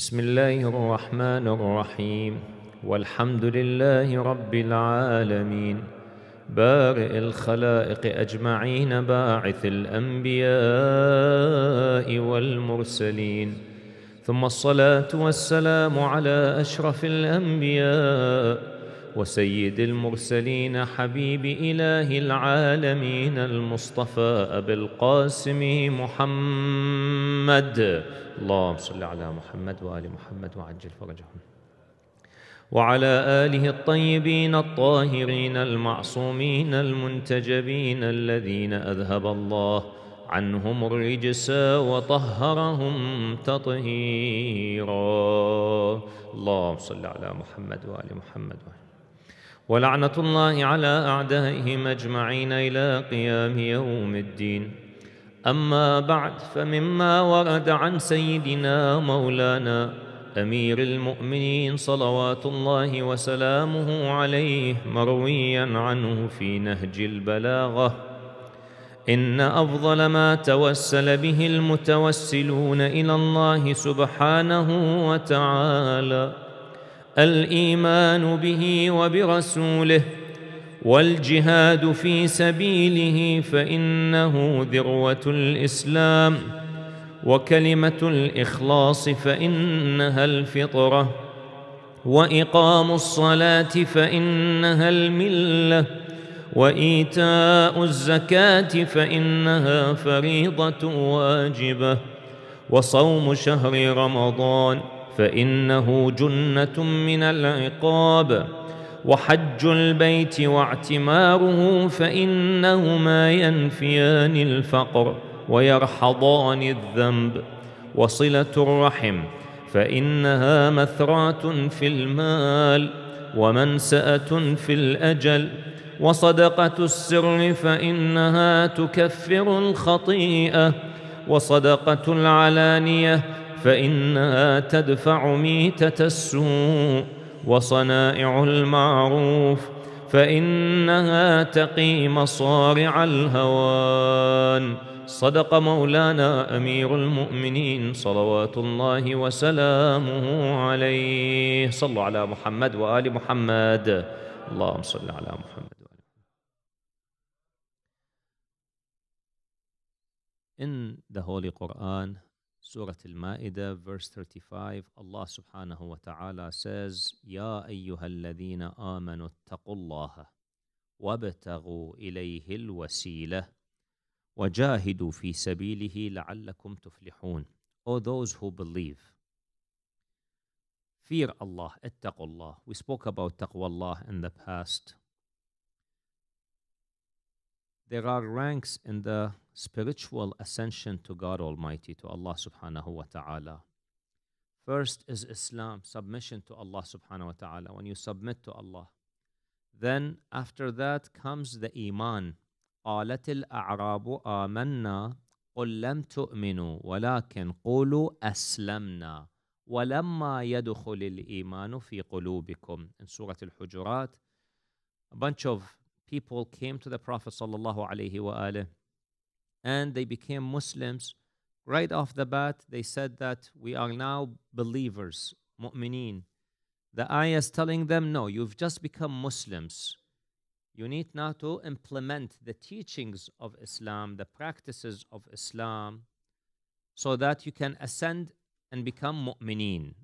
بسم الله الرحمن الرحيم والحمد لله رب العالمين بارئ الخلائق أجمعين باعث الأنبياء والمرسلين ثم الصلاة والسلام على أشرف الأنبياء وسيد المرسلين حبيب إله العالمين المصطفى أبي القاسم محمد اللهم صل على محمد وآل محمد وعجل فرجهم وعلى آله الطيبين الطاهرين المعصومين المنتجبين الذين أذهب الله عنهم الرجس وطهرهم تطهيرا اللهم صل على محمد وآل محمد وعجل. ولعنة الله على أعدائهم أجمعين إلى قيام يوم الدين أما بعد فمما ورد عن سيدنا مولانا أمير المؤمنين صلوات الله وسلامه عليه مرويا عنه في نهج البلاغة إن أفضل ما توسل به المتوسلون إلى الله سبحانه وتعالى الايمان به وبرسوله والجهاد في سبيله فانه ذروه الاسلام وكلمه الاخلاص فانها الفطره واقام الصلاه فانها المله وايتاء الزكاه فانها فريضه واجبه وصوم شهر رمضان فانه جنه من العقاب وحج البيت واعتماره فانهما ينفيان الفقر ويرحضان الذنب وصله الرحم فانها مثراه في المال ومنساه في الاجل وصدقه السر فانها تكفر الخطيئه وصدقه العلانيه فإنها تدفع ميتة السوء وصنائع المعروف فإنها تقي مصارع الهوان صدق مولانا أمير المؤمنين صلوات الله وسلامه عليه صلوا على محمد وآل محمد اللهم صل على محمد وآل محمد In the Holy Quran سورة المائدة verse 35 الله سبحانه وتعالى says يا أيها الذين آمنوا اتقوا الله وابتغوا إليه الوسيلة وجاهدوا في سبيله لعلكم تفلحون or those who believe fear Allah اتقوا الله we spoke about تقوى الله in the past there are ranks in the spiritual ascension to God Almighty, to Allah subhanahu wa ta'ala. First is Islam, submission to Allah subhanahu wa ta'ala, when you submit to Allah. Then after that comes the Iman. قالت الأعراب آمنا قل لم تؤمنوا ولكن قولوا أسلمنا ولما يدخل الإيمان في قلوبكم in Surah Al-Hujurat a bunch of people came to the Prophet sallallahu alaihi wasallam and they became Muslims, right off the bat, they said that we are now believers, mu'mineen. The ayah is telling them, no, you've just become Muslims. You need now to implement the teachings of Islam, the practices of Islam, so that you can ascend and become mu'mineen.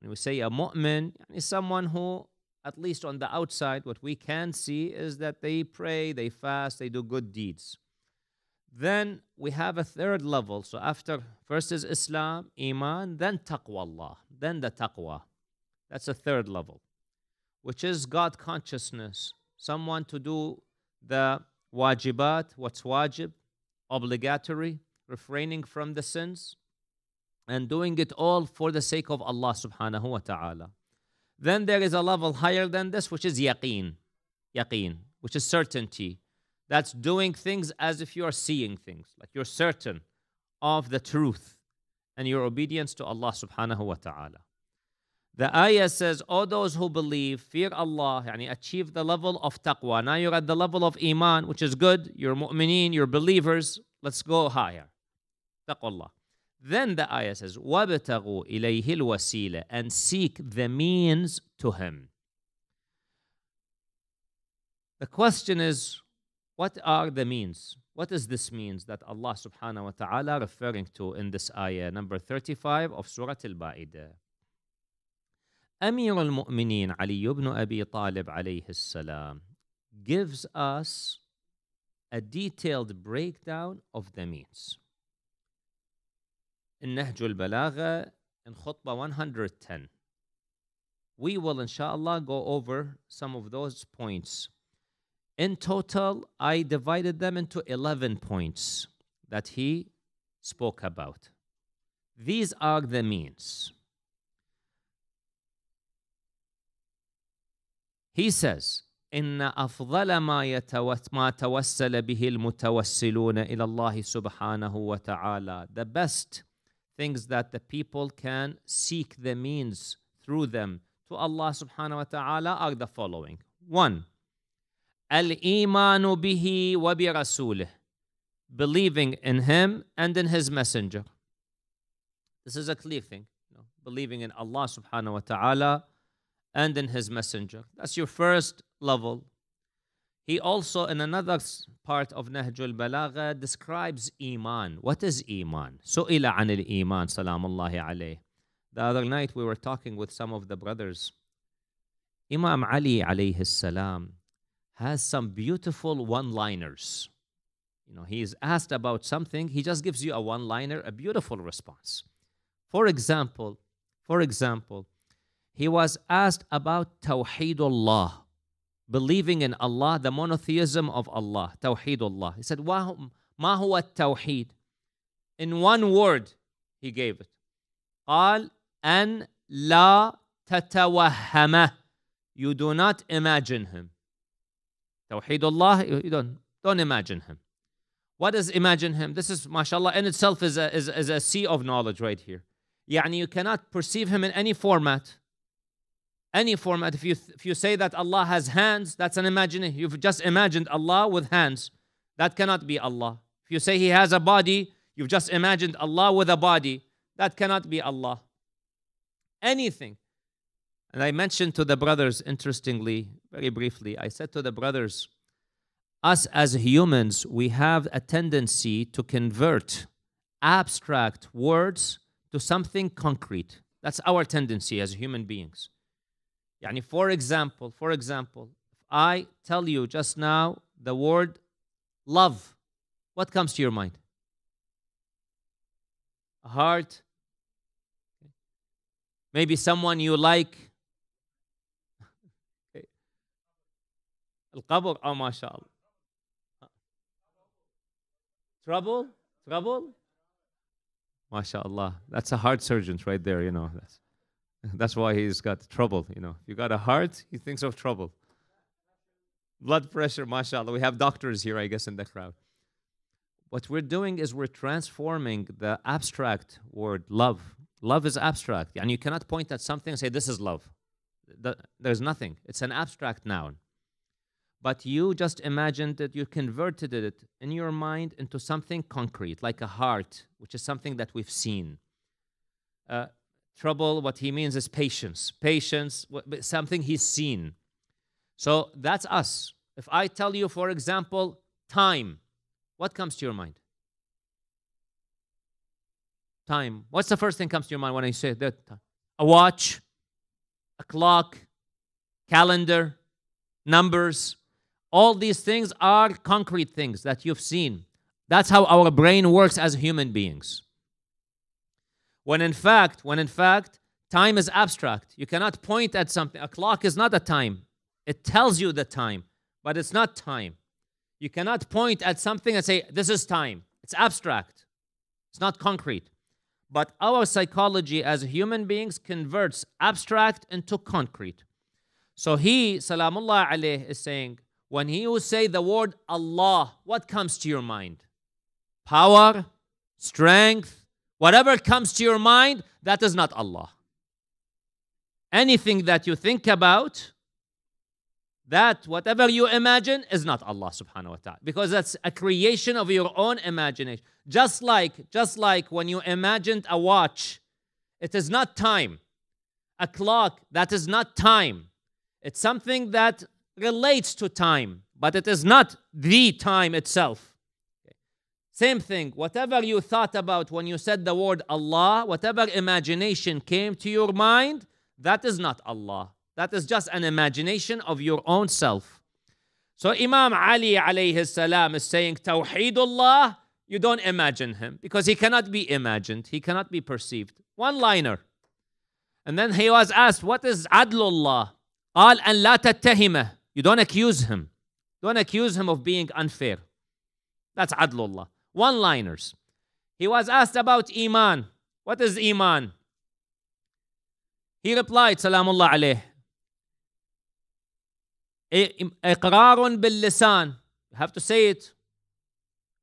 When we say a mu'min, is someone who, at least on the outside, what we can see is that they pray, they fast, they do good deeds. Then we have a third level. So after first is Islam, Iman, then Taqwa Allah, then the Taqwa. That's a third level, which is God consciousness. Someone to do the wajibat, what's wajib, obligatory, refraining from the sins, and doing it all for the sake of Allah subhanahu wa ta'ala. Then there is a level higher than this, which is yaqeen, yaqeen, which is certainty that's doing things as if you are seeing things, like you're certain of the truth and your obedience to Allah subhanahu wa ta'ala. The ayah says, All those who believe, fear Allah, yani achieve the level of taqwa. Now you're at the level of iman, which is good. You're mu'mineen, you're believers. Let's go higher. Taqwallah. Then the ayah says, وَابْتَغُوا إِلَيْهِ الْوَسِيلَ And seek the means to him. The question is, what are the means? What is this means that Allah subhanahu wa ta'ala referring to in this ayah number 35 of Surah Al-Ba'idah? Amir al Mu'minin Ali ibn Abi Talib alayhi salam gives us a detailed breakdown of the means. In Nahj al-Balagha in Khutbah 110. We will inshallah go over some of those points in total, I divided them into 11 points that he spoke about. These are the means. He says, إن أفضل ما, يتوت ما توسل به المتوسلون إلى الله سبحانه وتعالى the best things that the people can seek the means through them to Allah subhanahu wa ta'ala are the following. One, الإيمان به وبرسوله believing in him and in his messenger. This is a clear thing. You know, believing in Allah subhanahu wa ta'ala and in his messenger. That's your first level. He also, in another part of Nahjul Balagha, describes Iman. What is Iman? عَنِ anil Iman, اللَّهِ عَلَيْهِ. The other night we were talking with some of the brothers. Imam Ali alayhi salam, has some beautiful one liners. You know, he is asked about something, he just gives you a one liner, a beautiful response. For example, for example, he was asked about Tawheedullah, believing in Allah, the monotheism of Allah, Tawheedullah. He said, Ma huwa Tawheed? In one word, he gave it. قال أن la تتوهمه. You do not imagine him. Tawheedullah, you don't, don't imagine him. What is imagine him? This is, mashallah, in itself is a, is, is a sea of knowledge right here. Yani you cannot perceive him in any format. Any format. If you, if you say that Allah has hands, that's an imagining. You've just imagined Allah with hands. That cannot be Allah. If you say he has a body, you've just imagined Allah with a body. That cannot be Allah. Anything. And I mentioned to the brothers, interestingly, very briefly, I said to the brothers, us as humans, we have a tendency to convert abstract words to something concrete. That's our tendency as human beings. Yani for example, for example, if I tell you just now the word love, what comes to your mind? A heart, maybe someone you like القبر أو ما شاء الله trouble trouble mashallah that's a heart surgeon right there you know that's that's why he's got trouble you know if you got a heart he thinks of trouble blood pressure mashallah we have doctors here i guess in the crowd what we're doing is we're transforming the abstract word love love is abstract and you cannot point at something and say this is love there's nothing it's an abstract noun but you just imagined that you converted it in your mind into something concrete, like a heart, which is something that we've seen. Uh, trouble, what he means is patience. Patience, something he's seen. So that's us. If I tell you, for example, time, what comes to your mind? Time. What's the first thing comes to your mind when I say that? A watch, a clock, calendar, numbers, all these things are concrete things that you've seen. That's how our brain works as human beings. When in fact, when in fact, time is abstract. You cannot point at something. A clock is not a time. It tells you the time, but it's not time. You cannot point at something and say, this is time. It's abstract. It's not concrete. But our psychology as human beings converts abstract into concrete. So he, Salamullah alayhi, is saying, when he will say the word Allah, what comes to your mind? Power, strength, whatever comes to your mind, that is not Allah. Anything that you think about, that whatever you imagine is not Allah subhanahu wa ta'ala because that's a creation of your own imagination just like just like when you imagined a watch it is not time a clock that is not time it's something that relates to time, but it is not the time itself. Same thing, whatever you thought about when you said the word Allah, whatever imagination came to your mind, that is not Allah. That is just an imagination of your own self. So Imam Ali alayhi salam is saying Tawheedullah, you don't imagine him because he cannot be imagined, he cannot be perceived. One liner. And then he was asked, what is Adlullah? قال أن you don't accuse him. Don't accuse him of being unfair. That's Adlullah. One liners. He was asked about Iman. What is Iman? He replied, Salamullah alayh. إقرار باللسان you have to say it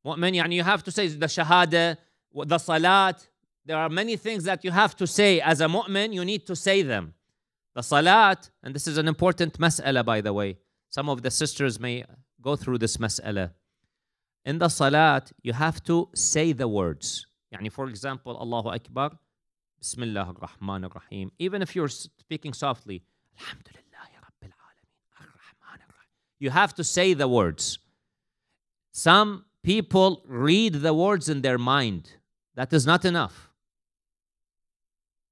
Mu'min, يعني you have to say the shahada the salat there are many things that you have to say as a mu'min you need to say them the salat, and this is an important mas'ala by the way. Some of the sisters may go through this mas'ala. In the salat, you have to say the words. Yani for example, Allahu Akbar, Bismillah ar-Rahman ar-Rahim. Even if you're speaking softly, Alhamdulillah Rabbil Alameen, ar-Rahman ar-Rahim. You have to say the words. Some people read the words in their mind. That is not enough.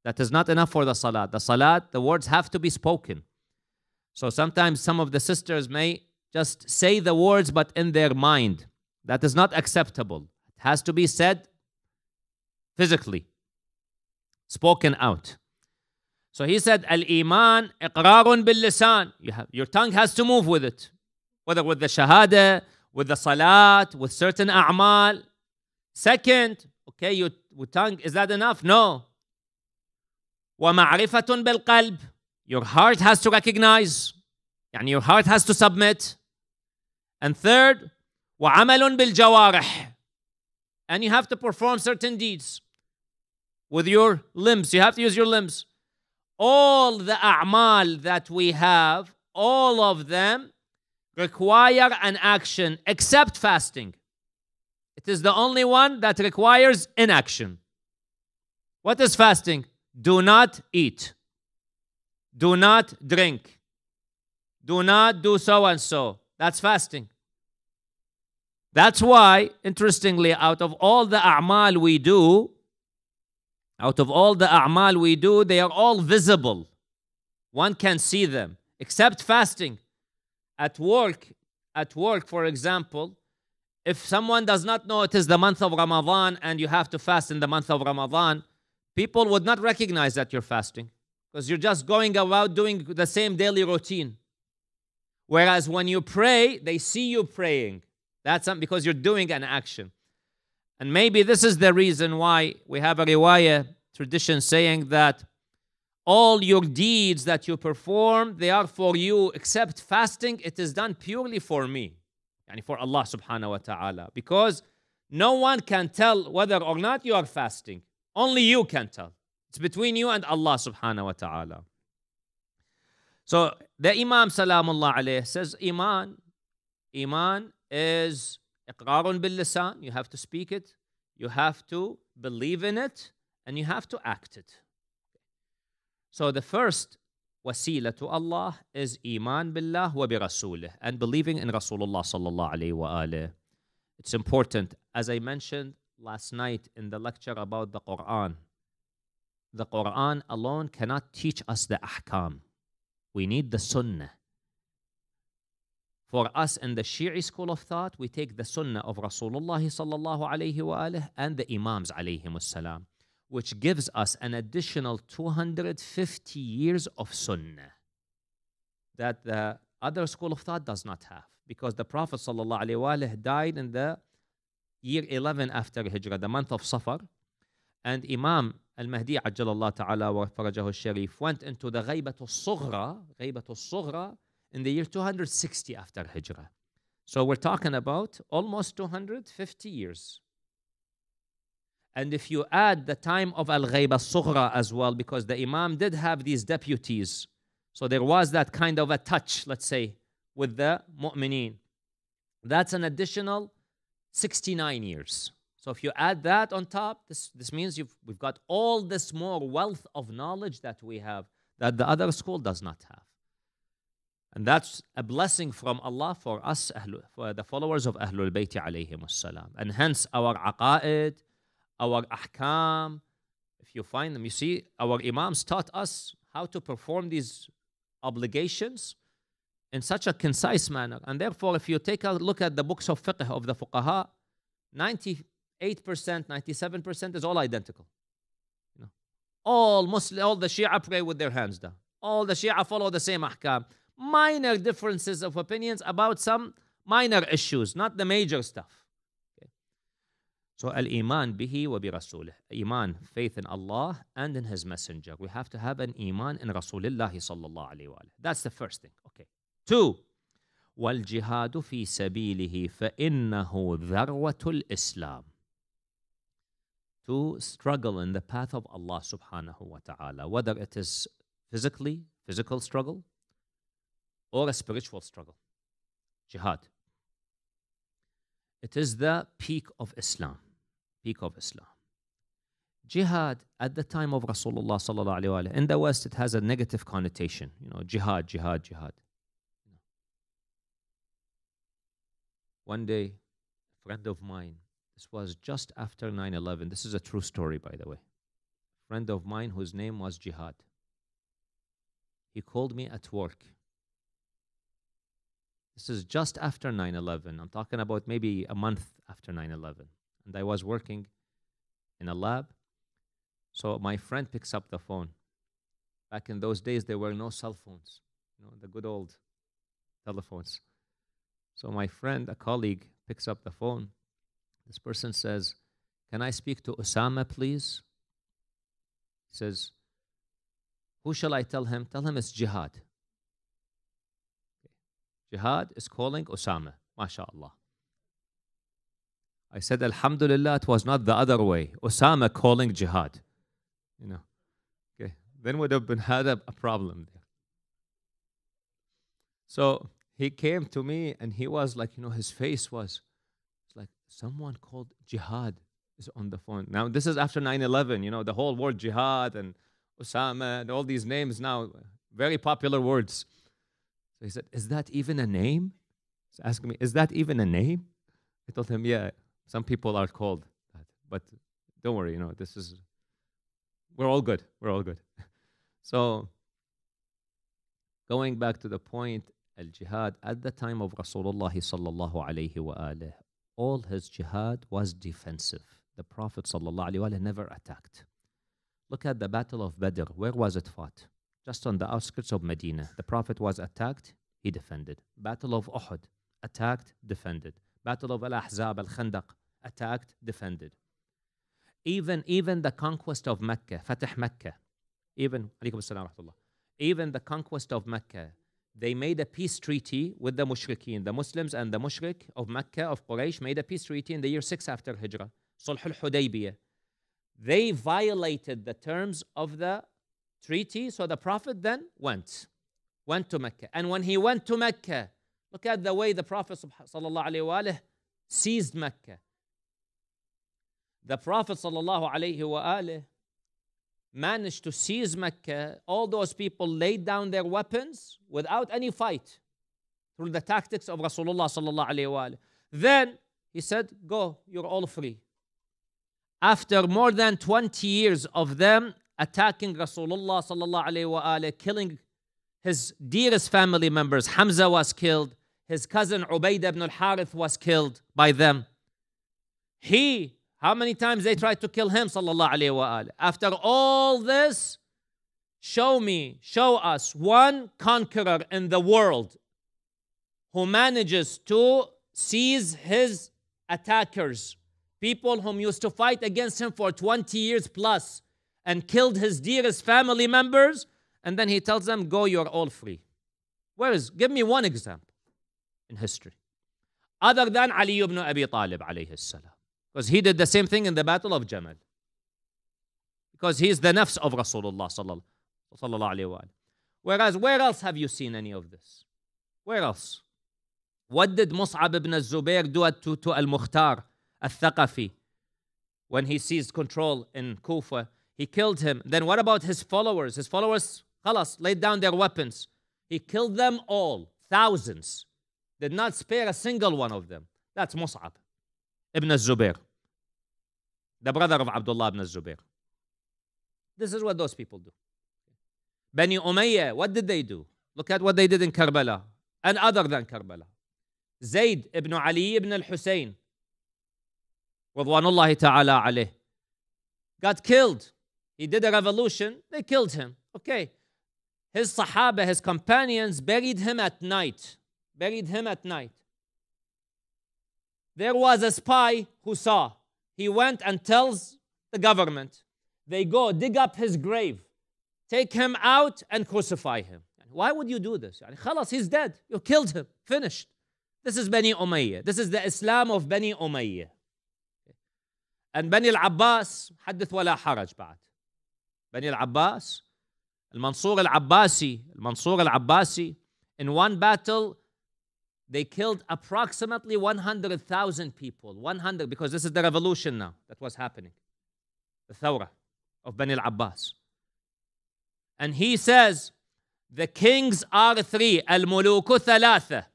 That is not enough for the salat. The salat, the words have to be spoken. So sometimes some of the sisters may just say the words but in their mind. That is not acceptable. It has to be said physically, spoken out. So he said, Al-Iman iqrarun bil-lisan. your tongue has to move with it. Whether with the shahada, with the salat, with certain a'mal. Second, okay, your tongue, is that enough? No. ومعرفة بالقلب Your heart has to recognize يعني your heart has to submit And third وعمل بالجوارح And you have to perform certain deeds with your limbs. You have to use your limbs. All the a'mal that we have, all of them require an action except fasting. It is the only one that requires inaction. What is fasting? Do not eat. Do not drink. Do not do so and so. That's fasting. That's why, interestingly, out of all the a'mal we do, out of all the a'mal we do, they are all visible. One can see them, except fasting. At work, at work, for example, if someone does not know it is the month of Ramadan and you have to fast in the month of Ramadan, people would not recognize that you're fasting because you're just going about doing the same daily routine. Whereas when you pray, they see you praying. That's because you're doing an action. And maybe this is the reason why we have a riwayah tradition saying that all your deeds that you perform, they are for you, except fasting, it is done purely for me, and for Allah subhanahu wa ta'ala. Because no one can tell whether or not you are fasting. Only you can tell. It's between you and Allah subhanahu wa ta'ala. So the Imam Salamullah alayhi says Iman, Iman is iqrarun bil lisan. You have to speak it, you have to believe in it, and you have to act it. So the first wasila to Allah is iman billah wa bi rasulih and believing in Rasulullah sallallahu alayhi wa alayhi. It's important. As I mentioned, last night in the lecture about the Quran. The Quran alone cannot teach us the ahkam. We need the sunnah. For us in the Shi'i school of thought, we take the sunnah of Rasulullah sallallahu alayhi wa alayhi and the Imams alayhi salam, which gives us an additional 250 years of sunnah that the other school of thought does not have because the Prophet sallallahu alayhi wa died in the year 11 after Hijrah, the month of Safar. And Imam Al-Mahdi Ajjalallah wa Farajahu Sharif went into the غيبة الصغرى غيبة الصغرى in the year 260 after Hijrah. So we're talking about almost 250 years. And if you add the time of Al Ghaiba Sughra as well, because the Imam did have these deputies, so there was that kind of a touch, let's say, with the mu'mineen. That's an additional 69 years. So if you add that on top, this, this means you've, we've got all this more wealth of knowledge that we have that the other school does not have. And that's a blessing from Allah for us, for the followers of Ahlul Bayt salam. And hence our aqa'id, our ahkam, if you find them, you see, our imams taught us how to perform these obligations in such a concise manner. And therefore, if you take a look at the books of fiqh of the fuqaha, 98%, 97% is all identical. You know, all Muslim, all the Shia pray with their hands down. All the Shia follow the same ahkam. Minor differences of opinions about some minor issues, not the major stuff. So al-iman bihi wa bi rasulih. Iman, faith in Allah and in His Messenger. We have to have an iman in Rasulullah sallallahu alayhi wa That's the first thing. Okay. Two, والجهاد في سبيله فإنه ذروة الإسلام. To struggle in the path of Allah subhanahu wa ta'ala, whether it is physically, physical struggle, or a spiritual struggle. Jihad. It is the peak of Islam. Peak of Islam. Jihad at the time of Rasulullah in the West it has a negative connotation. You know, jihad, jihad, jihad. One day, a friend of mine, this was just after 9 11. This is a true story, by the way. A friend of mine whose name was Jihad. He called me at work. This is just after 9 11. I'm talking about maybe a month after 9 11. And I was working in a lab. So my friend picks up the phone. Back in those days, there were no cell phones, you know, the good old telephones. So my friend, a colleague, picks up the phone. This person says, Can I speak to Osama, please? He says, Who shall I tell him? Tell him it's jihad. Jihad is calling Osama, mashallah. I said, Alhamdulillah, it was not the other way. Osama calling jihad. You know, okay. Then would have been had a, a problem there. So he came to me and he was like, you know, his face was like someone called Jihad is on the phone. Now, this is after 9 11, you know, the whole word Jihad and Osama and all these names now, very popular words. So he said, Is that even a name? He's asking me, Is that even a name? I told him, Yeah, some people are called that, but don't worry, you know, this is, we're all good. We're all good. so, going back to the point, al-jihad at the time of Rasulullah sallallahu alayhi all his jihad was defensive. The Prophet sallallahu never attacked. Look at the Battle of Badr. Where was it fought? Just on the outskirts of Medina. The Prophet was attacked, he defended. Battle of Uhud, attacked, defended. Battle of Al-Ahzab, Al-Khandaq, attacked, defended. Even, even the conquest of Mecca, Fatih Mecca, even, even the conquest of Mecca, they made a peace treaty with the mushrikeen. The Muslims and the mushrik of Mecca, of Quraysh, made a peace treaty in the year 6 after Hijrah, Sulh al-Hudaybiyah. They violated the terms of the treaty, so the Prophet then went, went to Mecca. And when he went to Mecca, look at the way the Prophet seized Mecca. The Prophet ﷺ managed to seize Mecca, all those people laid down their weapons without any fight through the tactics of Rasulullah sallallahu Then he said, go, you're all free. After more than 20 years of them attacking Rasulullah sallallahu killing his dearest family members, Hamza was killed, his cousin Ubaidah ibn al-Harith was killed by them. He how many times they tried to kill him, sallallahu alayhi wa After all this, show me, show us one conqueror in the world who manages to seize his attackers, people whom used to fight against him for 20 years plus and killed his dearest family members, and then he tells them, go, you're all free. Where is, give me one example in history. Other than Ali ibn Abi Talib alayhi salam. Because he did the same thing in the battle of Jamal. Because he is the nafs of Rasulullah sallallahu alayhi wa Whereas where else have you seen any of this? Where else? What did Mus'ab ibn al-Zubair do to, to al-Mukhtar, al-Thaqafi, when he seized control in Kufa? He killed him. Then what about his followers? His followers, khalas, laid down their weapons. He killed them all, thousands. Did not spare a single one of them. That's Mus'ab ibn al-Zubair the brother of Abdullah ibn Zubair. This is what those people do. Bani Umayyah, what did they do? Look at what they did in Karbala and other than Karbala. Zayd ibn Ali ibn al-Hussein, Radwanullahi ta'ala alayh, got killed. He did a revolution. They killed him. Okay. His Sahaba, his companions, buried him at night. Buried him at night. There was a spy who saw he went and tells the government, they go dig up his grave, take him out and crucify him. Why would you do this? يعني, خلاص, he's dead. You killed him. Finished. This is Bani Umayyah. This is the Islam of Bani Umayyah. And Bani al-Abbas حدث ولا حرج بعد. Bani al-Abbas, Al-Mansur al-Abbasi, Al-Mansur al-Abbasi, in one battle they killed approximately 100,000 people. 100, because this is the revolution now that was happening. The Thawra of Bani al-Abbas. And he says, the kings are three, al-muluku thalatha.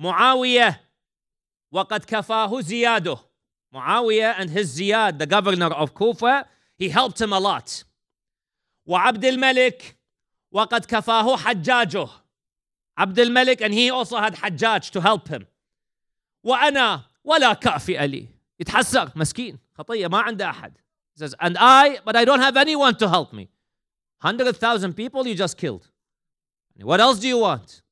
Muawiyah, وَقَدْ كَفَاهُ زِيَادُهُ Muawiyah and his Ziyad, the governor of Kufa, he helped him a lot. وَعَبْدِ الْمَلِكِ وَقَدْ كَفَاهُ حَجَّاجُهُ Abdul Malik, and he also had Hajjaj to help him. وأنا ولا كافي لي يتحسر مسكين خطية ما عنده أحد He says, and I, but I don't have anyone to help me. 100,000 people you just killed. What else do you want?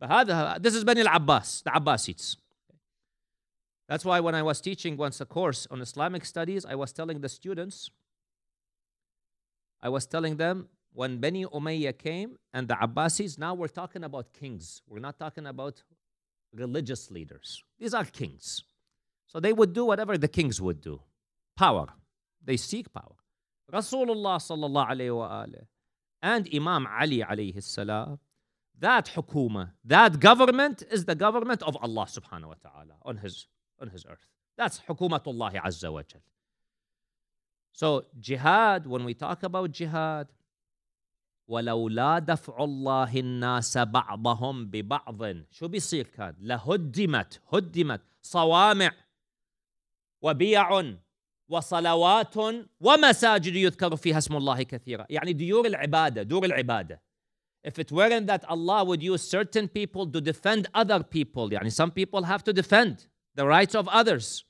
فهذا, this is Bani العباس abbas the Abbasids. That's why when I was teaching once a course on Islamic studies, I was telling the students, I was telling them when Bani Umayyah came and the Abbasis, now we're talking about kings. We're not talking about religious leaders. These are kings. So they would do whatever the kings would do power. They seek power. Rasulullah sallallahu alayhi wa alayhi, and Imam Ali alayhi salam, that hukuma, that government is the government of Allah subhanahu wa ta'ala on his, on his earth. That's hukumatullah azza wa jal. So jihad, when we talk about jihad, ولولا دفع الله الناس بعضهم ببعض شو بيصير كان لهدمت هدمت صوامع وبيع وصلوات ومساجد يذكر فيها اسم الله كثيرا يعني ديور العبادة دور العبادة If it weren't that Allah would use certain people to defend other people يعني some people have to defend the rights of others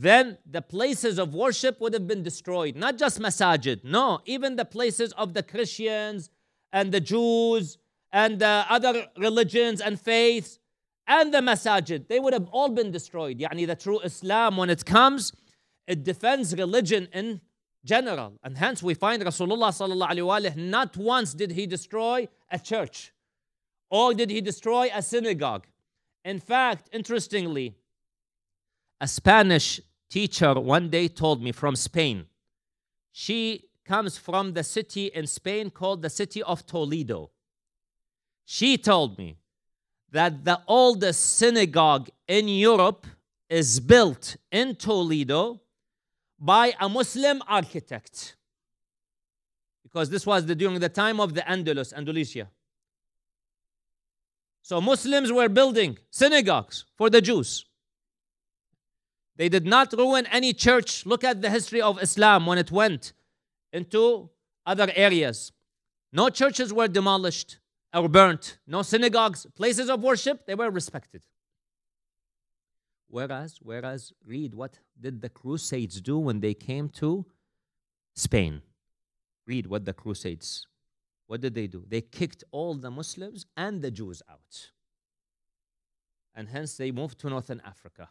then the places of worship would have been destroyed. Not just masajid, no, even the places of the Christians and the Jews and the other religions and faiths and the masajid, they would have all been destroyed. Yani the true Islam, when it comes, it defends religion in general. And hence we find Rasulullah not once did he destroy a church or did he destroy a synagogue. In fact, interestingly, a Spanish teacher one day told me from Spain. She comes from the city in Spain called the city of Toledo. She told me that the oldest synagogue in Europe is built in Toledo by a Muslim architect. Because this was the, during the time of the Andalus, Andalusia. So Muslims were building synagogues for the Jews. They did not ruin any church. Look at the history of Islam when it went into other areas. No churches were demolished or burnt. No synagogues, places of worship, they were respected. Whereas, whereas, read what did the Crusades do when they came to Spain? Read what the Crusades, what did they do? They kicked all the Muslims and the Jews out. And hence they moved to Northern Africa.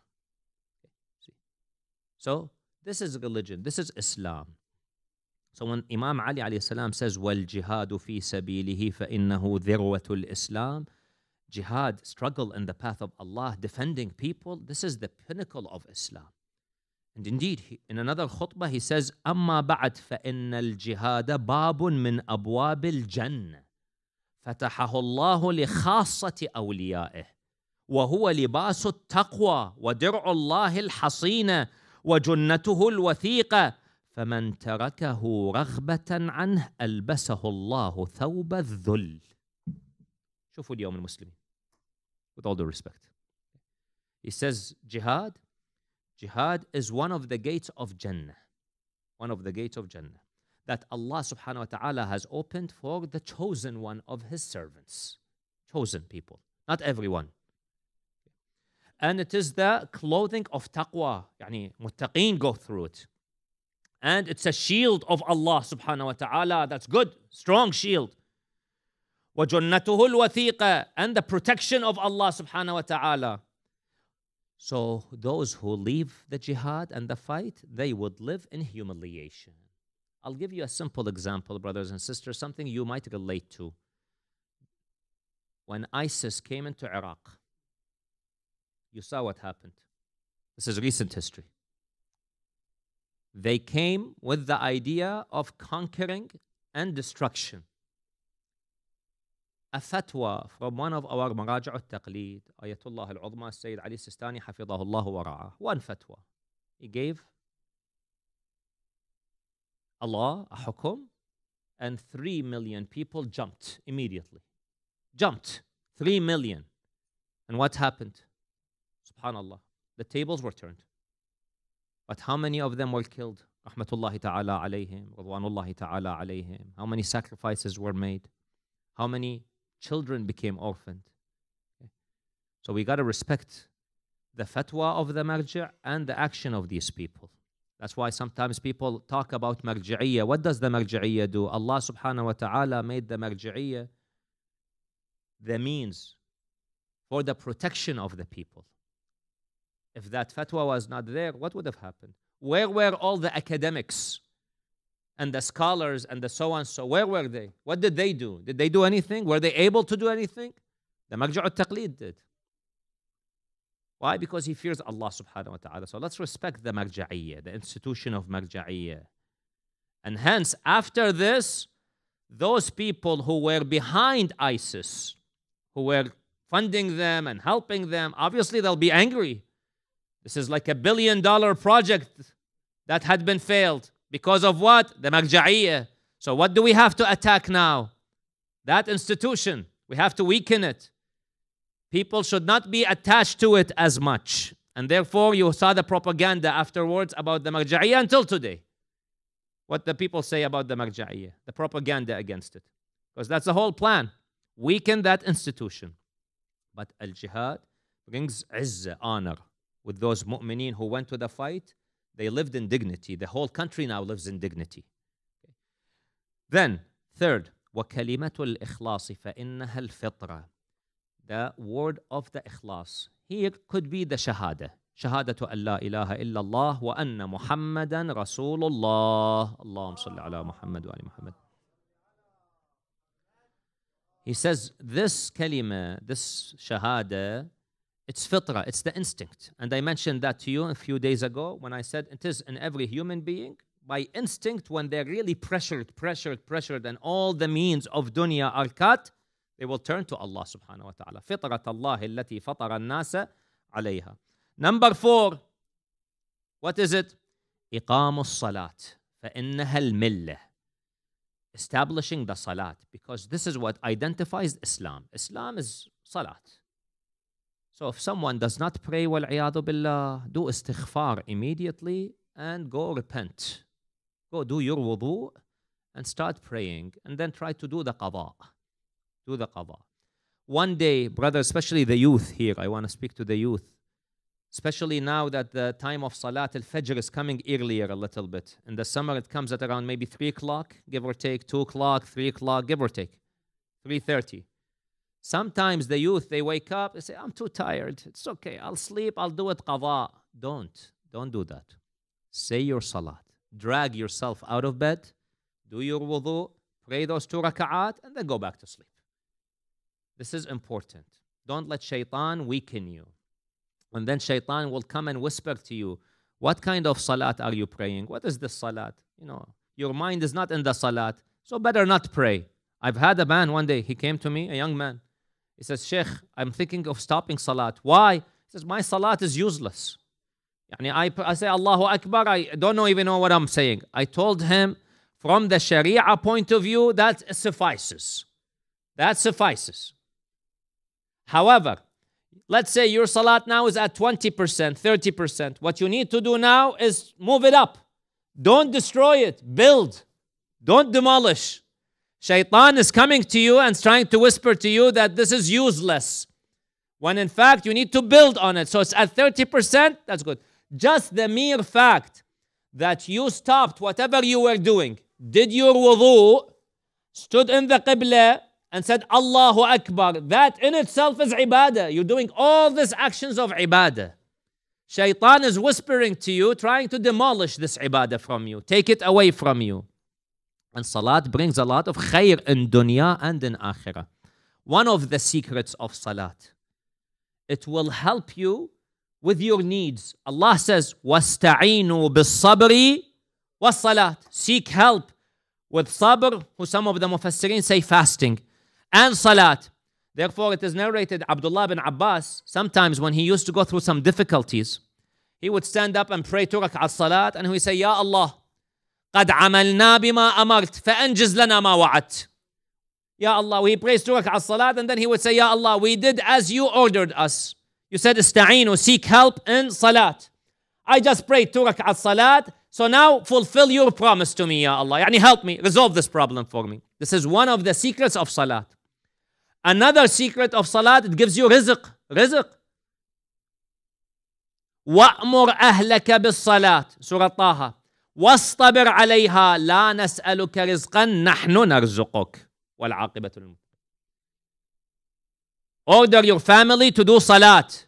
So this is religion. This is Islam. So when Imam Ali alayhi salam says, وَالْجِهَادُ فِي سَبِيلِهِ فَإِنَّهُ ذِرْوَةُ الْإِسْلام Jihad, struggle in the path of Allah, defending people, this is the pinnacle of Islam. And indeed, he, in another khutbah, he says, أما بعد فإن الجهاد باب من أبواب الجنة فتحه الله لخاصة أوليائه وهو لباس التقوى ودرع الله الحصينة وجنته الوثيقه فمن تركه رغبه عنه البسه الله ثوب الذل شوفوا اليوم المسلمين with all due respect he says jihad jihad is one of the gates of jannah one of the gates of jannah that Allah subhanahu wa ta'ala has opened for the chosen one of his servants chosen people not everyone and it is the clothing of taqwa. يعني muttaqeen go through it. And it's a shield of Allah subhanahu wa ta'ala. That's good, strong shield. وَجُنَّتُهُ الوثيقة And the protection of Allah subhanahu wa ta'ala. So those who leave the jihad and the fight, they would live in humiliation. I'll give you a simple example, brothers and sisters, something you might relate to. When ISIS came into Iraq, you saw what happened. This is recent history. They came with the idea of conquering and destruction. A fatwa from one of our Maraja' al-Taqlid, Ayatullah al-Uzma, Sayyid Ali Sistani, Hafidahullah wa ra'ah. One fatwa. He gave Allah, a hukum, and three million people jumped immediately. Jumped. Three million. And what happened? subhanallah, the tables were turned. But how many of them were killed? Rahmatullahi ta'ala alayhim, Radwanullahi ta'ala alayhim. How many sacrifices were made? How many children became orphaned? Okay. So we got to respect the fatwa of the marja' and the action of these people. That's why sometimes people talk about marja'iyya. What does the marja'iyya do? Allah subhanahu wa ta'ala made the marja'iyya the means for the protection of the people. If that fatwa was not there, what would have happened? Where were all the academics and the scholars and the so on so? Where were they? What did they do? Did they do anything? Were they able to do anything? The Marja' al-Taqlid did. Why? Because he fears Allah subhanahu wa ta'ala. So let's respect the Marja'iyya, the institution of Marja'iyya. And hence, after this, those people who were behind ISIS, who were funding them and helping them, obviously they'll be angry this is like a billion dollar project that had been failed because of what? The Magja'iyyah. So what do we have to attack now? That institution. We have to weaken it. People should not be attached to it as much. And therefore, you saw the propaganda afterwards about the Marja'iyya until today. What the people say about the Marja'iyya, the propaganda against it. Because that's the whole plan. Weaken that institution. But Al Jihad brings izzah, honor with those mu'mineen who went to the fight, they lived in dignity. The whole country now lives in dignity. Okay. Then, third, وَكَلِمَةُ الْإِخْلَاصِ فَإِنَّهَا الْفِطْرَةِ The word of the ikhlas. Here could be the shahada. شهادة أن لا إله إلا الله وأن محمدا رسول الله اللهم صل على محمد وآل محمد He says this kalima, this shahada it's fitra, it's the instinct. And I mentioned that to you a few days ago when I said it is in every human being by instinct when they're really pressured, pressured, pressured, and all the means of dunya are cut, they will turn to Allah subhanahu wa ta'ala. Fitra الله التي فطر الناس عليها. Number four, what is it? إقام الصلاة فإنها الملة. Establishing the salat because this is what identifies Islam. Islam is salat. So if someone does not pray, وَالْعِيَاذُ billah, do istighfar immediately and go repent. Go do your wudu and start praying and then try to do the qada. Do the qada. One day, brother, especially the youth here, I want to speak to the youth. Especially now that the time of Salat al-Fajr is coming earlier a little bit. In the summer, it comes at around maybe 3 o'clock, give or take, 2 o'clock, 3 o'clock, give or take, 3.30. Sometimes the youth, they wake up, they say, I'm too tired. It's okay. I'll sleep. I'll do it qada. Don't. Don't do that. Say your salat. Drag yourself out of bed. Do your wudu. Pray those two raka'at. And then go back to sleep. This is important. Don't let shaitan weaken you. And then shaitan will come and whisper to you, what kind of salat are you praying? What is this salat? You know, your mind is not in the salat. So better not pray. I've had a man one day, he came to me, a young man. He says, Sheikh, I'm thinking of stopping salat. Why? He says, My salat is useless. I, I say Allahu Akbar, I don't know, even know what I'm saying. I told him, from the Sharia point of view, that suffices. That suffices. However, let's say your salat now is at 20%, 30%. What you need to do now is move it up. Don't destroy it, build. Don't demolish. Shaitan is coming to you and trying to whisper to you that this is useless. When in fact, you need to build on it. So it's at 30%, that's good. Just the mere fact that you stopped whatever you were doing, did your wudu, stood in the qibla, and said Allahu Akbar. That in itself is ibadah. You're doing all these actions of ibadah. Shaitan is whispering to you, trying to demolish this ibadah from you, take it away from you. And salat brings a lot of khair in dunya and in akhirah. One of the secrets of salat, it will help you with your needs. Allah says, وَاسْتَعِينُوا بِالصَّبْرِ وَالصَّلَاةِ Seek help with sabr, who some of the mufassirin say fasting, and salat. Therefore, it is narrated Abdullah bin Abbas, sometimes when he used to go through some difficulties, he would stand up and pray to al salat, and he would say, Ya Allah, قد عملنا بما أمرت فأنجز لنا ما وعدت Ya Allah, he prays to rak'ah salat and then he would say, Ya Allah, we did as you ordered us. You said, Ista'inu, seek help in salat. I just prayed to rak'ah salat, so now fulfill your promise to me, Ya Allah. Yani help me, resolve this problem for me. This is one of the secrets of salat. Another secret of salat, it gives you rizq, rizq. وَأْمُرْ أَهْلَكَ بِالصَّلَاةِ Surah Taha. واصطبر عليها لا نسألك رزقا نحن نرزقك والعاقبة Order your family to do salat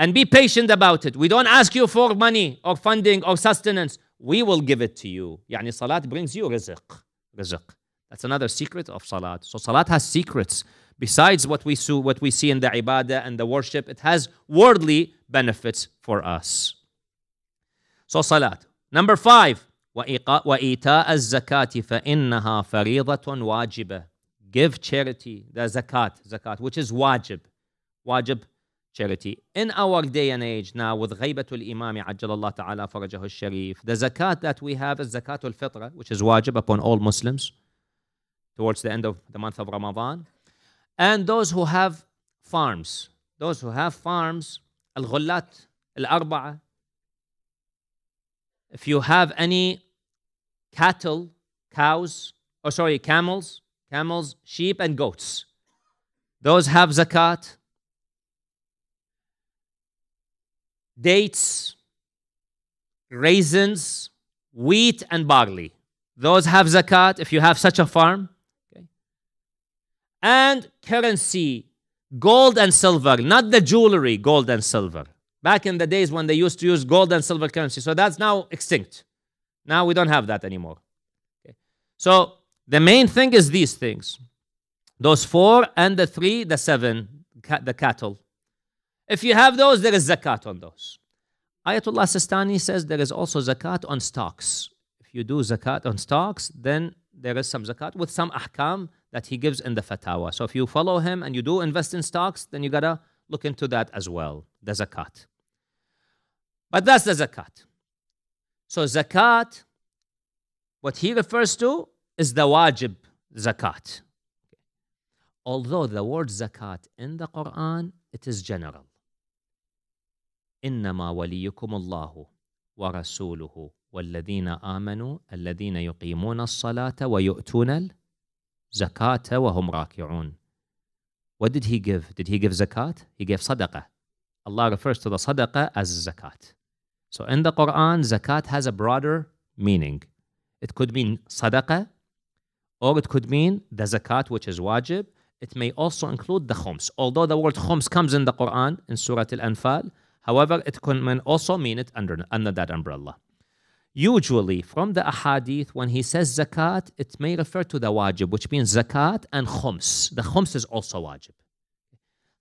and be patient about it. We don't ask you for money or funding or sustenance. We will give it to you. يعني salat brings you rizq. Rizq. That's another secret of salat. So salat has secrets. Besides what we, see, what we see in the ibadah and the worship, it has worldly benefits for us. So salat. Number five, وَإِيتَاءَ الزَّكَاةِ فَإِنَّهَا فَرِيضَةٌ وَاجِبَةٌ Give charity, the zakat, zakat, which is wajib, wajib charity. In our day and age now, with ghaybatul imam Allah ta'ala farajahu sharif, the zakat that we have is zakatul fitra, which is wajib upon all Muslims towards the end of the month of Ramadan. And those who have farms, those who have farms, al-ghullat, al-arba'a, if you have any cattle, cows, or sorry, camels, camels, sheep, and goats, those have zakat. Dates, raisins, wheat, and barley. Those have zakat if you have such a farm. Okay. And currency, gold and silver, not the jewelry, gold and silver back in the days when they used to use gold and silver currency. So that's now extinct. Now we don't have that anymore. Okay. So the main thing is these things. Those four and the three, the seven, the cattle. If you have those, there is zakat on those. Ayatollah Sistani says there is also zakat on stocks. If you do zakat on stocks, then there is some zakat with some ahkam that he gives in the fatwa. So if you follow him and you do invest in stocks, then you gotta look into that as well, the zakat. But that's the zakat. So zakat, what he refers to is the wajib zakat. Although the word zakat in the Quran, it is general. إنما وليكم الله ورسوله والذين آمنوا الذين يقيمون الصلاة ويؤتون الزكاة وهم راكعون. What did he give? Did he give zakat? He gave sadaqah. Allah refers to the sadaqah as zakat. So in the Quran, zakat has a broader meaning. It could mean sadaqah, or it could mean the zakat, which is wajib. It may also include the khums. Although the word khums comes in the Quran in Surah Al-Anfal, however, it can also mean it under, under that umbrella. Usually, from the ahadith, when he says zakat, it may refer to the wajib, which means zakat and khums. The khums is also wajib.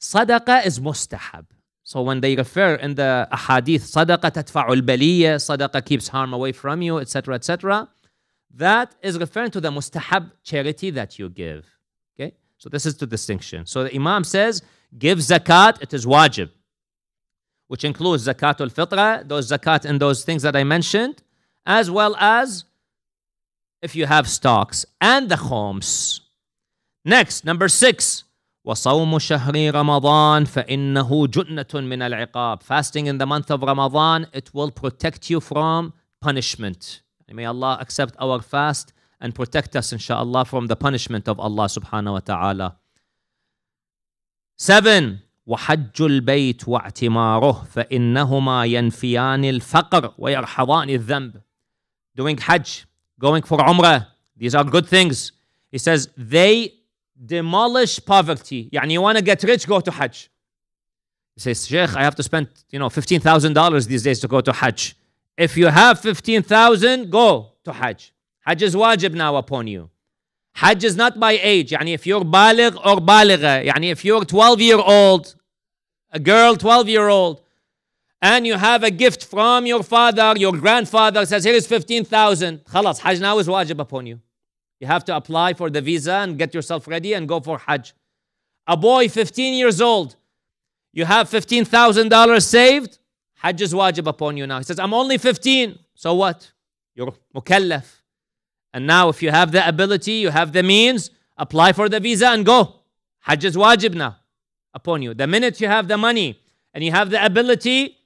Sadaqah is mustahab. So when they refer in the hadith, صدقة تدفع البلية, صدقة keeps harm away from you, etc., etc., that is referring to the mustahab charity that you give. Okay? So this is the distinction. So the Imam says, give zakat, it is wajib, which includes zakat al-fitra, those zakat and those things that I mentioned, as well as if you have stocks and the homes. Next, number six, وصوم شهر رمضان فإنه جنة من العقاب. Fasting in the month of Ramadan, it will protect you from punishment. May Allah accept our fast and protect us, inshallah, from the punishment of Allah subhanahu wa ta'ala. Seven, وحج البيت واعتماره فإنهما ينفيان الفقر ويرحضان الذنب. Doing Hajj, going for Umrah, these are good things. He says, they demolish poverty. Yani you want to get rich, go to Hajj. He says, Sheikh, I have to spend, you know, $15,000 these days to go to Hajj. If you have 15,000, go to Hajj. Hajj is wajib now upon you. Hajj is not by age. And if you're baligh or baligha, and if you're 12 year old, a girl 12 year old, and you have a gift from your father, your grandfather says, here is 15,000. خلاص, Hajj now is wajib upon you. You have to apply for the visa and get yourself ready and go for Hajj. A boy, 15 years old, you have $15,000 saved, Hajj is wajib upon you now. He says, I'm only 15. So what? You're mukallaf. And now, if you have the ability, you have the means, apply for the visa and go. Hajj is wajib now upon you. The minute you have the money and you have the ability,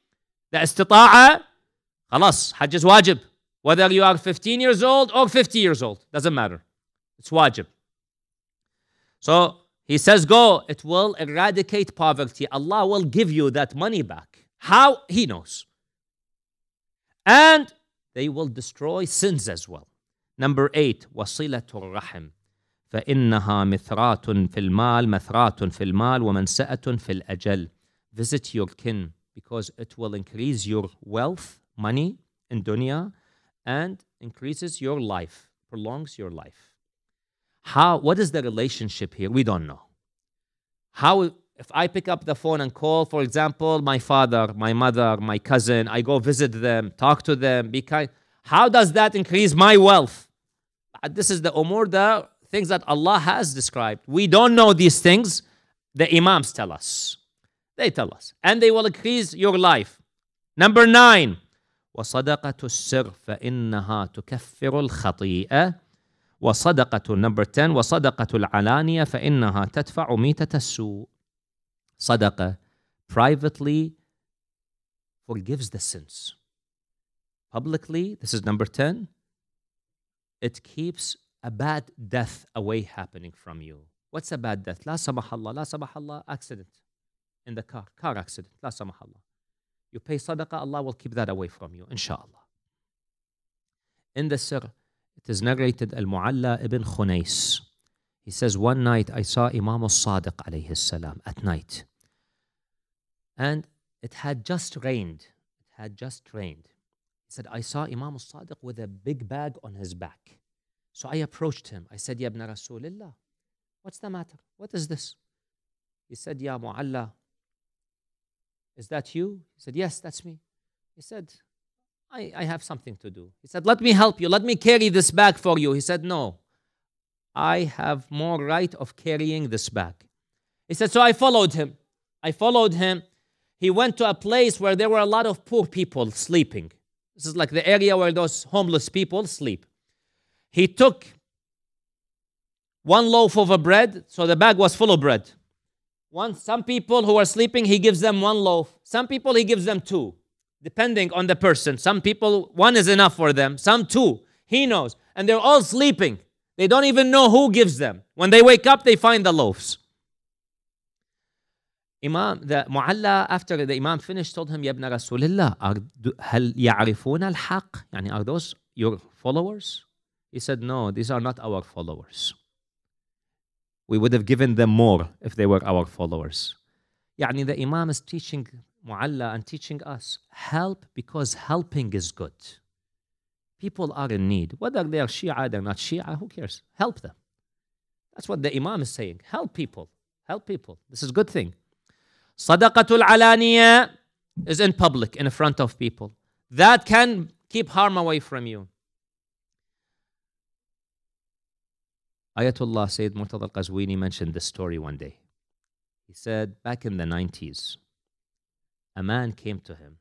the istita'a, خلاص, Hajj is wajib. Whether you are 15 years old or 50 years old, doesn't matter. It's wajib. So he says, Go, it will eradicate poverty. Allah will give you that money back. How? He knows. And they will destroy sins as well. Number eight, وصلة rahim فإنها مثرات في المال مثرات في المال ومنسأة في الأجل Visit your kin because it will increase your wealth, money in dunya and increases your life, prolongs your life. How, what is the relationship here? We don't know. How, if I pick up the phone and call, for example, my father, my mother, my cousin, I go visit them, talk to them, be kind, how does that increase my wealth? Uh, this is the umur, the things that Allah has described. We don't know these things. The imams tell us. They tell us. And they will increase your life. Number nine, وصدقة السر فإنها تكفر الخطيئة وصدقة نمبر 10 وصدقة العلانية فإنها تدفع ميتة السوء صدقة privately forgives the sins publicly this is number 10 it keeps a bad death away happening from you what's a bad death لا سمح الله لا سمح الله accident in the car car accident لا سمح الله You pay sadaqah, Allah will keep that away from you, inshallah. In the sir, it is narrated Al-Mu'alla ibn Khunais. He says, one night I saw Imam al-Sadiq alayhi salam at night. And it had just rained. It had just rained. He said, I saw Imam al-Sadiq with a big bag on his back. So I approached him. I said, Ya ibn Rasulillah, what's the matter? What is this? He said, Ya Mu'alla, is that you? He said, Yes, that's me. He said, I, I have something to do. He said, Let me help you. Let me carry this bag for you. He said, No, I have more right of carrying this bag. He said, So I followed him. I followed him. He went to a place where there were a lot of poor people sleeping. This is like the area where those homeless people sleep. He took one loaf of a bread, so the bag was full of bread. One, some people who are sleeping, he gives them one loaf. Some people, he gives them two, depending on the person. Some people, one is enough for them, some two. He knows. And they're all sleeping. They don't even know who gives them. When they wake up, they find the loaves. Imam, the Mu'alla, after the Imam finished, told him, Yabna Rasulillah, هل يعرفون الحق? Yani, are those your followers? He said, No, these are not our followers. We would have given them more if they were our followers. Yani the Imam is teaching Mu'alla and teaching us help because helping is good. People are in need. Whether they are Shia, they're not Shia, who cares? Help them. That's what the Imam is saying. Help people. Help people. This is a good thing. Sadaqatul alaniya is in public, in front of people. That can keep harm away from you. Ayatollah Sayyid Murtada al-Qazwini mentioned this story one day. He said, back in the 90s, a man came to him.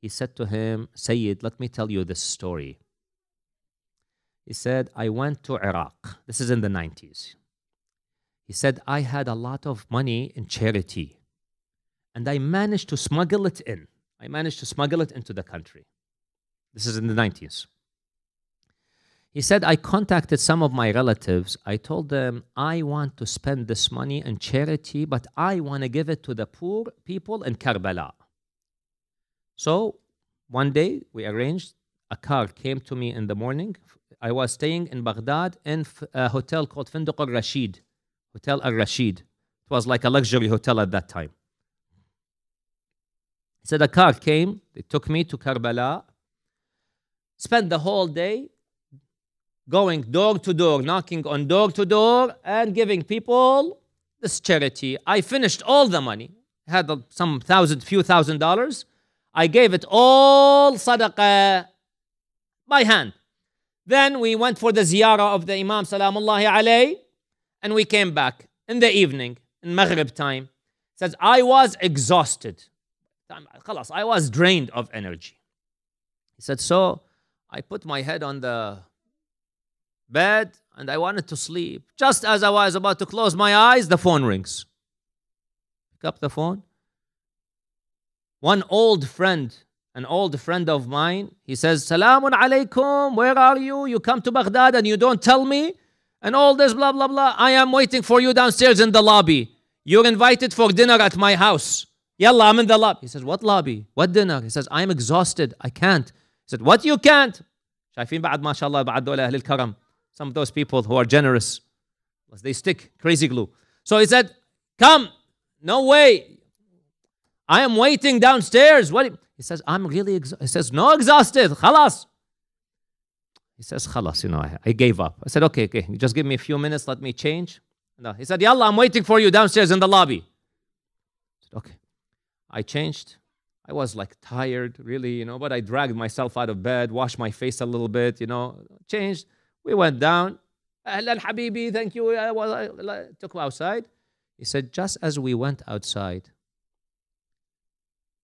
He said to him, Sayyid, let me tell you this story. He said, I went to Iraq. This is in the 90s. He said, I had a lot of money in charity and I managed to smuggle it in. I managed to smuggle it into the country. This is in the 90s. He said, I contacted some of my relatives. I told them, I want to spend this money in charity, but I want to give it to the poor people in Karbala. So one day we arranged, a car came to me in the morning. I was staying in Baghdad in a hotel called Finduk al Rashid, Hotel al Rashid. It was like a luxury hotel at that time. He said, a car came, they took me to Karbala, spent the whole day going door to door, knocking on door to door, and giving people this charity. I finished all the money, had some thousand, few thousand dollars. I gave it all sadaqah by hand. Then we went for the ziyarah of the Imam Salamullahi alayh, and we came back in the evening, in Maghrib time. says, I was exhausted. I was drained of energy. He said, so I put my head on the bed and I wanted to sleep. Just as I was about to close my eyes, the phone rings. Pick up the phone. One old friend, an old friend of mine, he says, Salamun alaykum, where are you? You come to Baghdad and you don't tell me? And all this blah, blah, blah. I am waiting for you downstairs in the lobby. You're invited for dinner at my house. Yalla, I'm in the lobby. He says, What lobby? What dinner? He says, I'm exhausted. I can't. He said, What you can't? شايفين بعد ما شاء الله بعد دول أهل الكرم some of those people who are generous, they stick crazy glue. So he said, Come, no way. I am waiting downstairs. What? He says, I'm really, ex-. he says, no, exhausted. Khalas. He says, Khalas, you know, I, I, gave up. I said, okay, okay, just give me a few minutes, let me change. No, he said, Yalla, I'm waiting for you downstairs in the lobby. I said, okay. I changed. I was like tired, really, you know, but I dragged myself out of bed, washed my face a little bit, you know, changed. We went down. Ahlan habibi, thank you. I took him outside. He said, just as we went outside,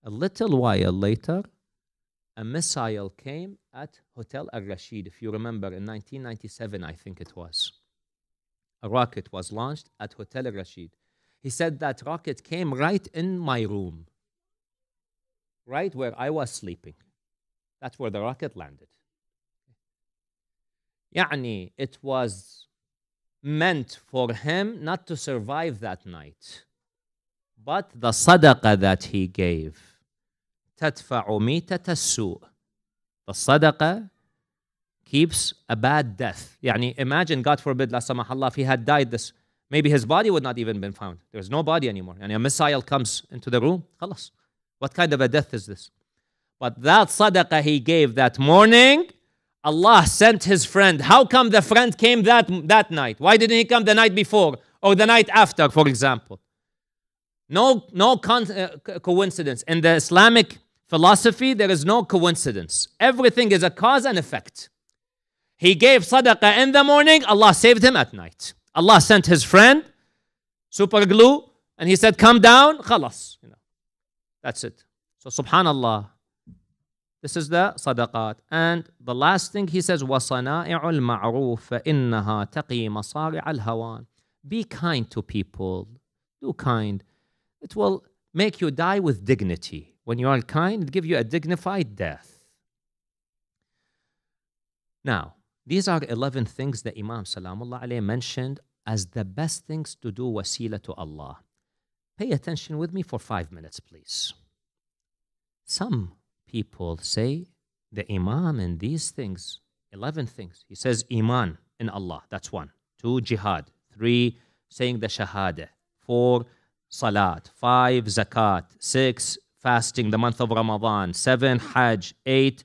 a little while later, a missile came at Hotel Al Rashid, if you remember, in 1997, I think it was. A rocket was launched at Hotel Al Rashid. He said that rocket came right in my room, right where I was sleeping. That's where the rocket landed. يعني it was meant for him not to survive that night but the صدقة that he gave تدفع ميتة السوء the صدقة keeps a bad death يعني imagine God forbid لا سمح الله if he had died this maybe his body would not even been found there's no body anymore يعني a missile comes into the room خلاص what kind of a death is this but that صدقة he gave that morning Allah sent his friend. How come the friend came that, that night? Why didn't he come the night before or the night after, for example? No, no con- uh, coincidence. In the Islamic philosophy, there is no coincidence. Everything is a cause and effect. He gave sadaqah in the morning, Allah saved him at night. Allah sent his friend, super glue, and he said, Come down, khalas. You know, that's it. So, subhanAllah, this is the sadaqat. And the last thing he says, وَصَنَائِعُ الْمَعْرُوفَ فَإِنَّهَا تَقِي مَصَارِعَ الْهَوَانِ Be kind to people. Do kind. It will make you die with dignity. When you are kind, it give you a dignified death. Now, these are 11 things that Imam Salamullah alayhi mentioned as the best things to do wasila to Allah. Pay attention with me for five minutes, please. Some people say the Imam in these things, 11 things. He says Iman in Allah, that's one. Two, jihad. Three, saying the Shahada. Four, salat. Five, zakat. Six, fasting, the month of Ramadan. Seven, hajj. Eight,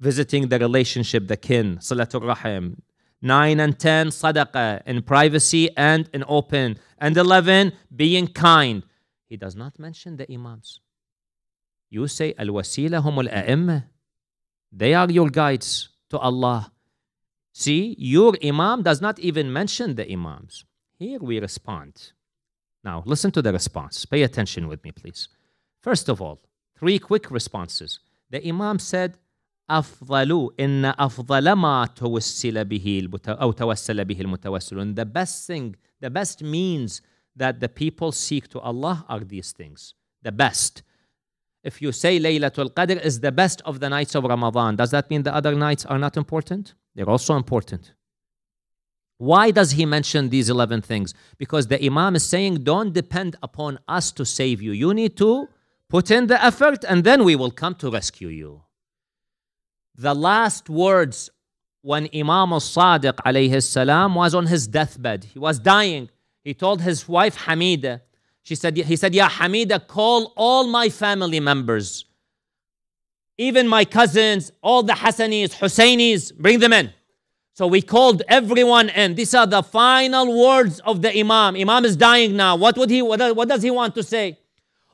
visiting the relationship, the kin, salatul rahim. Nine and ten, sadaqah in privacy and in open. And eleven, being kind. He does not mention the imams. You say, Al-wasila humul a'imma. They are your guides to Allah. See, your imam does not even mention the imams. Here we respond. Now, listen to the response. Pay attention with me, please. First of all, three quick responses. The imam said, أفضل إن أفضل ما توسل به أو توسل به المتوسلون the best thing the best means that the people seek to Allah are these things the best if you say Laylatul Qadr is the best of the nights of Ramadan, does that mean the other nights are not important? They're also important. Why does he mention these 11 things? Because the Imam is saying, don't depend upon us to save you. You need to put in the effort and then we will come to rescue you. The last words when Imam al-Sadiq alayhi salam was on his deathbed, he was dying. He told his wife Hamida, she said, he said, Ya Hamida, call all my family members, even my cousins, all the Hassanis, Husseinis, bring them in. So we called everyone in. These are the final words of the Imam. Imam is dying now. What would he what does he want to say?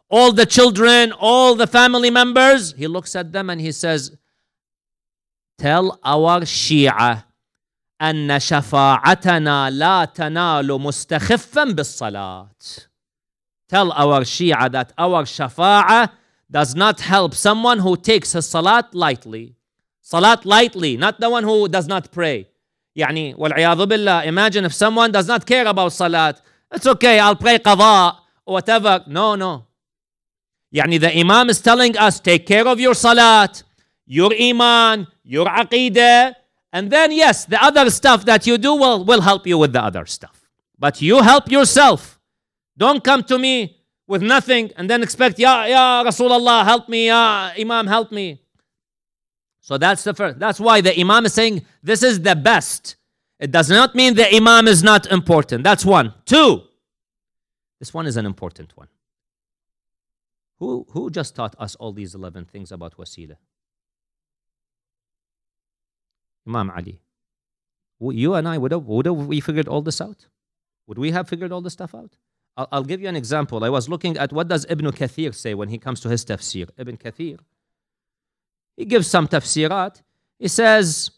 All the children, all the family members. He looks at them and he says, Tell our Shia أن شفاعتنا لا تنال مستخفا بالصلاة tell our Shia that our shafa'ah does not help someone who takes his salat lightly. Salat lightly, not the one who does not pray. يعني والعياذ بالله, imagine if someone does not care about salat. It's okay, I'll pray qada, whatever. No, no. يعني the imam is telling us, take care of your salat, your iman, your aqidah, and then yes, the other stuff that you do will, will help you with the other stuff. But you help yourself. Don't come to me with nothing and then expect, Ya, ya Rasulullah, help me, Ya Imam, help me. So that's the first. That's why the Imam is saying this is the best. It does not mean the Imam is not important. That's one. Two, this one is an important one. Who, who just taught us all these 11 things about wasila? Imam Ali. You and I, would have, would have we figured all this out? Would we have figured all this stuff out? I'll, I'll, give you an example. I was looking at what does Ibn Kathir say when he comes to his tafsir. Ibn Kathir, he gives some tafsirat. He says,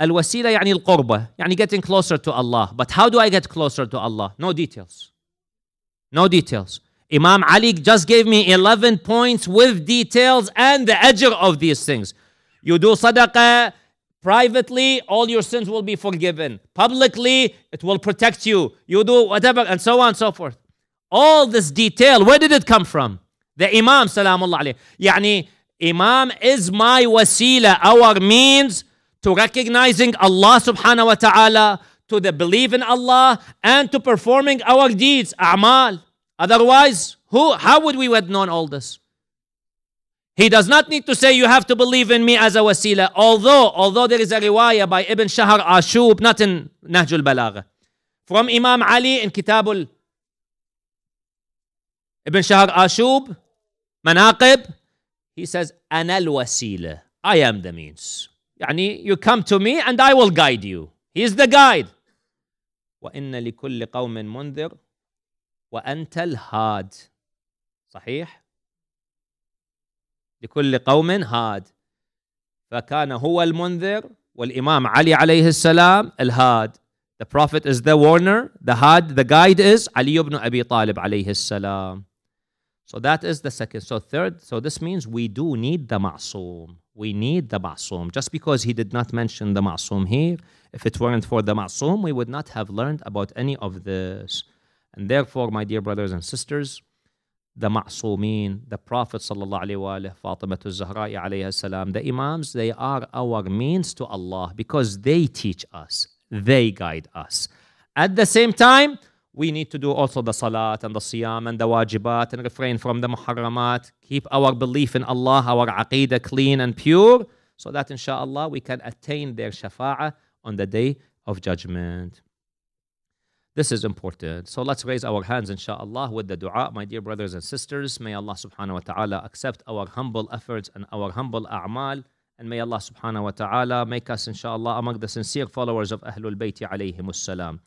Al-wasila al القربة, yani getting closer to Allah. But how do I get closer to Allah? No details. No details. Imam Ali just gave me 11 points with details and the ajr of these things. You do sadaqah, Privately, all your sins will be forgiven. Publicly, it will protect you. You do whatever, and so on and so forth. All this detail, where did it come from? The Imam, salamullah alayhi. Yani, Imam is my wasila, our means to recognizing Allah subhanahu wa ta'ala, to the belief in Allah, and to performing our deeds, a'mal. Otherwise, who, how would we have known all this? He does not need to say you have to believe in me as a wasila. Although, although there is a riwayah by Ibn Shahar Ashub, not in Nahjul Balagha, from Imam Ali in Kitabul Ibn Shahar Ashub, Manaqib, he says, Anal wasila. I am the means. يعني you come to me and I will guide you. He is the guide. وَإِنَّ لِكُلِّ قَوْمٍ مُنذِرٍ وَأَنْتَ الْهَادِ صحيح؟ لكل قوم هاد فكان هو المنذر والإمام علي عليه السلام الهاد The prophet is the warner, the had, the guide is Ali ibn Abi Talib alayhi salam. So that is the second. So third, so this means we do need the ma'soom. We need the ma'soom. Just because he did not mention the ma'soom here, if it weren't for the ma'soom, we would not have learned about any of this. And therefore, my dear brothers and sisters, the Ma'sumin, the Prophet وآله, Fatima Zahra alayhi salam, the Imams, they are our means to Allah because they teach us, they guide us. At the same time, we need to do also the salat and the siyam and the wajibat and refrain from the muharramat. Keep our belief in Allah, our aqidah clean and pure so that inshallah we can attain their shafa'ah on the day of judgment. This is important. So let's raise our hands, inshallah, with the dua. My dear brothers and sisters, may Allah subhanahu wa ta'ala accept our humble efforts and our humble a'mal. And may Allah subhanahu wa ta'ala make us, inshallah, among the sincere followers of Ahlul Bayti alayhimus salam.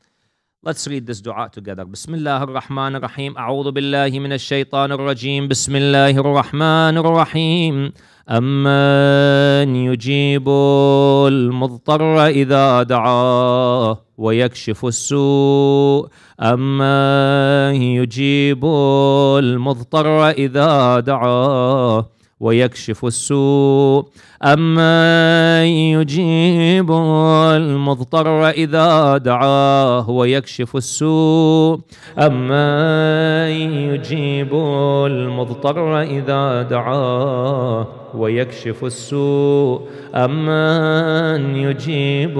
Let's read this dua together. بسم الله الرحمن الرحيم أعوذ بالله من الشيطان الرجيم بسم الله الرحمن الرحيم أمن يجيب المضطر إذا دعاه ويكشف السوء أمن يجيب المضطر إذا دعاه ويكشف السوء أمن يجيب المضطر إذا دعاه ويكشف السوء أمن يجيب المضطر إذا دعاه ويكشف السوء أمن يجيب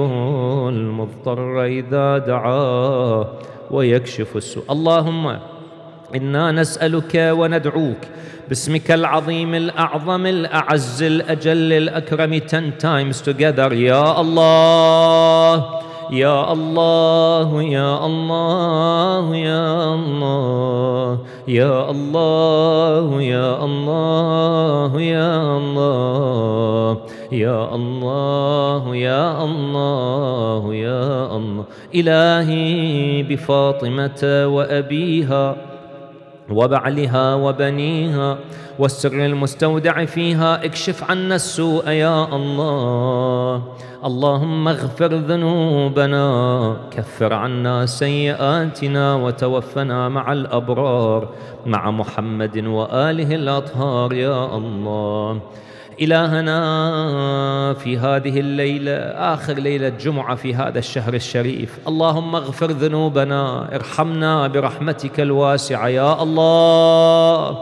المضطر إذا دعاه ويكشف السوء اللهم إنا نسألك وندعوك باسمك العظيم الأعظم الأعز الأجل الأكرم 10 times together يا الله يا الله يا الله يا الله يا الله يا الله يا الله يا الله يا الله يا الله إلهي بفاطمة وأبيها وبعلها وبنيها والسر المستودع فيها اكشف عنا السوء يا الله اللهم اغفر ذنوبنا كفر عنا سيئاتنا وتوفنا مع الأبرار مع محمد وآله الأطهار يا الله إلهنا في هذه الليلة آخر ليلة جمعة في هذا الشهر الشريف اللهم اغفر ذنوبنا ارحمنا برحمتك الواسعة يا الله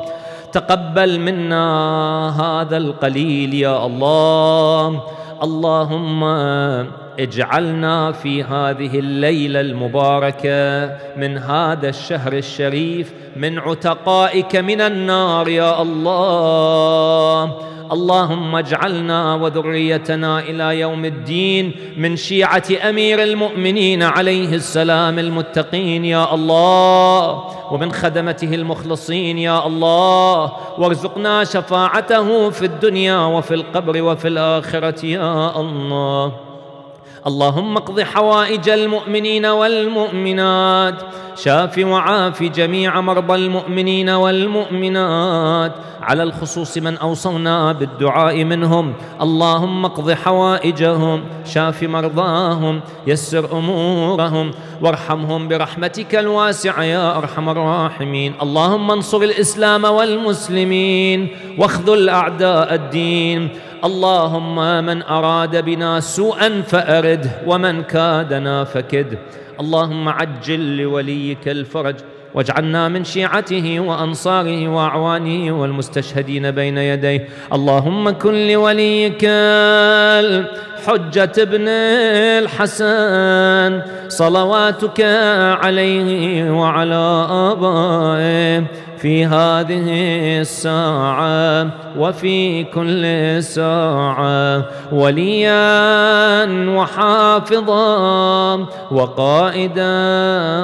تقبل منا هذا القليل يا الله اللهم اجعلنا في هذه الليلة المباركة من هذا الشهر الشريف من عتقائك من النار يا الله اللهم اجعلنا وذريتنا إلى يوم الدين من شيعة أمير المؤمنين عليه السلام المتقين يا الله ومن خدمته المخلصين يا الله وارزقنا شفاعته في الدنيا وفي القبر وفي الآخرة يا الله اللهم اقض حوائج المؤمنين والمؤمنات شاف وعاف جميع مرضى المؤمنين والمؤمنات على الخصوص من أوصونا بالدعاء منهم اللهم اقض حوائجهم شاف مرضاهم يسر أمورهم وارحمهم برحمتك الواسعة يا أرحم الراحمين اللهم انصر الإسلام والمسلمين واخذل أعداء الدين اللهم من أراد بنا سوءا فأرده ومن كادنا فكده اللهم عجل لوليك الفرج واجعلنا من شيعته وأنصاره وأعوانه والمستشهدين بين يديه اللهم كن لوليك حجة ابن الحسن صلواتك عليه وعلى آبائه في هذه الساعة وفي كل ساعة وليا وحافظا وقائدا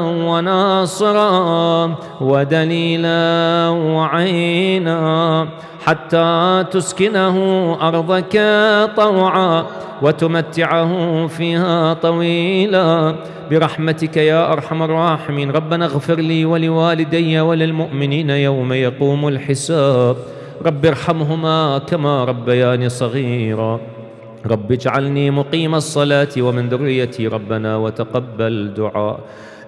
وناصرا ودليلا وعينا حتى تسكنه أرضك طوعا وتمتعه فيها طويلا برحمتك يا أرحم الراحمين ربنا اغفر لي ولوالدي وللمؤمنين يوم يقوم الحساب رب ارحمهما كما ربياني صغيرا رب اجعلني مقيم الصلاة ومن ذريتي ربنا وتقبل دعاء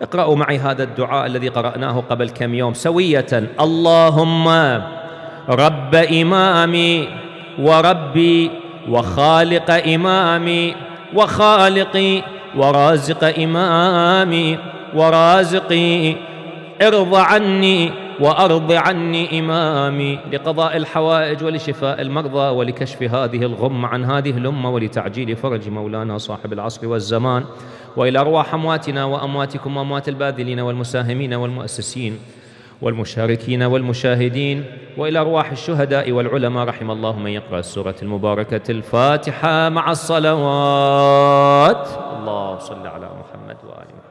اقرأوا معي هذا الدعاء الذي قرأناه قبل كم يوم سوية اللهم رب إمامي وربي وخالق إمامي وخالقي ورازق إمامي ورازقي ارض عني وأرض عني إمامي لقضاء الحوائج ولشفاء المرضى ولكشف هذه الغم عن هذه الأمة ولتعجيل فرج مولانا صاحب العصر والزمان وإلى أرواح أمواتنا وأمواتكم وأموات الباذلين والمساهمين والمؤسسين والمشاركين والمشاهدين وإلى أرواح الشهداء والعلماء رحم الله من يقرأ السورة المباركة الفاتحة مع الصلوات الله صل على محمد وآل محمد